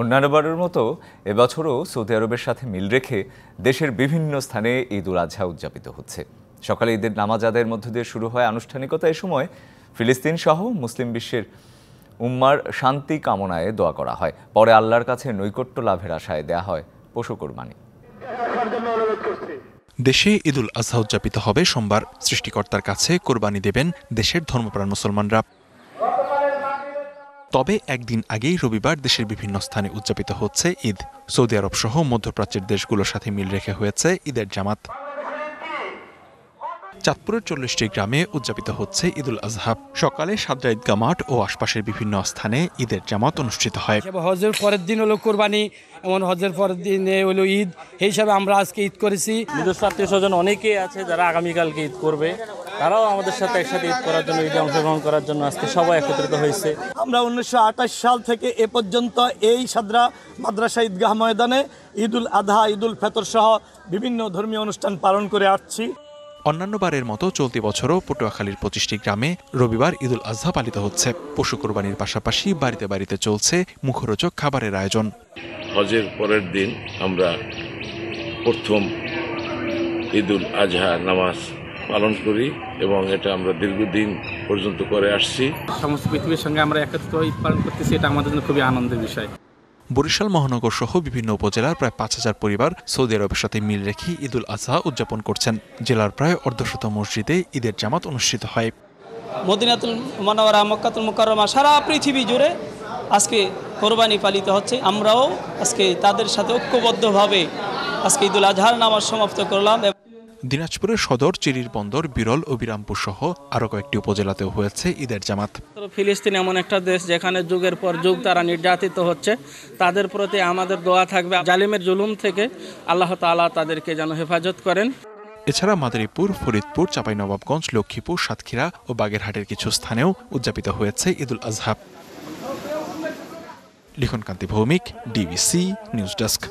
অন্যান্যবারের মতো এবছরও সৌদি আরবের সাথে মিল রেখে দেশের বিভিন্ন স্থানে ঈদ উল আজহা উদযাপিত হচ্ছে সকালে ঈদের নামাজ আদায়ের মধ্য দিয়ে শুরু হয় আনুষ্ঠানিকতা এ সময় ফিলিস্তিন সহ মুসলিম বিশ্বের উম্মার শান্তি কামনায় দোয়া করা হয় পরে আল্লাহর কাছে নৈকট্য লাভের আশায় দেয়া হয় পশু কোরবানি দেশে ঈদুল আজহা উদযাপিত হবে সোমবার সৃষ্টিকর্তার কাছে কোরবানি দেবেন দেশের ধর্মপ্রাণ মুসলমানরা তবে একদিন আগেই রবিবার দেশের বিভিন্ন স্থানে উদযাপিত হচ্ছে ঈদ সৌদি আরব সহ মধ্যপ্রাচ্যের দেশগুলোর সাথে মিল রেখে হয়েছে ঈদের জামাত চাঁদপুরের চল্লিশটি গ্রামে উদযাপিত হচ্ছে ঈদুল আজহা সকালে সাদরা ঈদগা মাঠ ও আশপাশের বিভিন্ন স্থানে ঈদের জামাত অনুষ্ঠিত হয় হজের পরের দিন হলো কোরবানি এমন হজের পরের দিনে হলো ঈদ এই হিসাবে আমরা আজকে ঈদ করেছি নিজস্ব স্বজন অনেকেই আছে যারা আগামীকালকে ঈদ করবে তারাও আমাদের সাথে একসাথে ঈদ করার জন্য ঈদে অংশগ্রহণ করার জন্য আজকে সবাই একত্রিত হয়েছে আমরা উনিশশো সাল থেকে এ পর্যন্ত এই সাদরা মাদ্রাসা ঈদগাহ ময়দানে ঈদুল আধা ঈদুল ফেতর সহ বিভিন্ন ধর্মীয় অনুষ্ঠান পালন করে আসছি অন্যান্য বারের মতো চলতি বছরও পটুয়াখালীর পঁচিশটি গ্রামে রবিবার ঈদুল আজহা পালিত হচ্ছে পশু কোরবানির পাশাপাশি বাড়িতে বাড়িতে চলছে মুখরোচক খাবারের আয়োজন হজের পরের দিন আমরা প্রথম ঈদুল আজহা নামাজ পালন করি এবং এটা আমরা দীর্ঘদিন পর্যন্ত করে আসছি সমস্ত পৃথিবীর সঙ্গে আমরা একত্রিত ঈদ পালন করতেছি এটা আমাদের জন্য খুবই আনন্দের বিষয় বরিশাল মহানগর সহ বিভিন্ন উপজেলার প্রায় পাঁচ হাজার পরিবার সৌদি আরবের সাথে মিল রেখে ঈদুল আজহা উদযাপন করছেন জেলার প্রায় অর্ধশত মসজিদে ঈদের জামাত অনুষ্ঠিত হয় মদিনাতুল মানাওয়ারা মক্কাতুল মুকাররমা সারা পৃথিবী জুড়ে আজকে কোরবানি পালিত হচ্ছে আমরাও আজকে তাদের সাথে ঐক্যবদ্ধভাবে আজকে ঈদুল আজহার নামাজ সমাপ্ত করলাম দিনাজপুরের সদর চিরির বন্দর বিরল ও বিরামপুর সহ আরও কয়েকটি উপজেলাতেও হয়েছে ঈদের জামাত ফিলিস্তিন এমন একটা দেশ যেখানে যুগের পর যুগ তারা নির্যাতিত হচ্ছে তাদের প্রতি আমাদের দোয়া থাকবে জালিমের জুলুম থেকে আল্লাহ তালা তাদেরকে যেন হেফাজত করেন এছাড়া মাদারীপুর ফরিদপুর চাঁপাইনবাবগঞ্জ লক্ষ্মীপুর সাতক্ষীরা ও বাগেরহাটের কিছু স্থানেও উদযাপিত হয়েছে Eidul Azha Likhankanti Bhowmik DBC news desk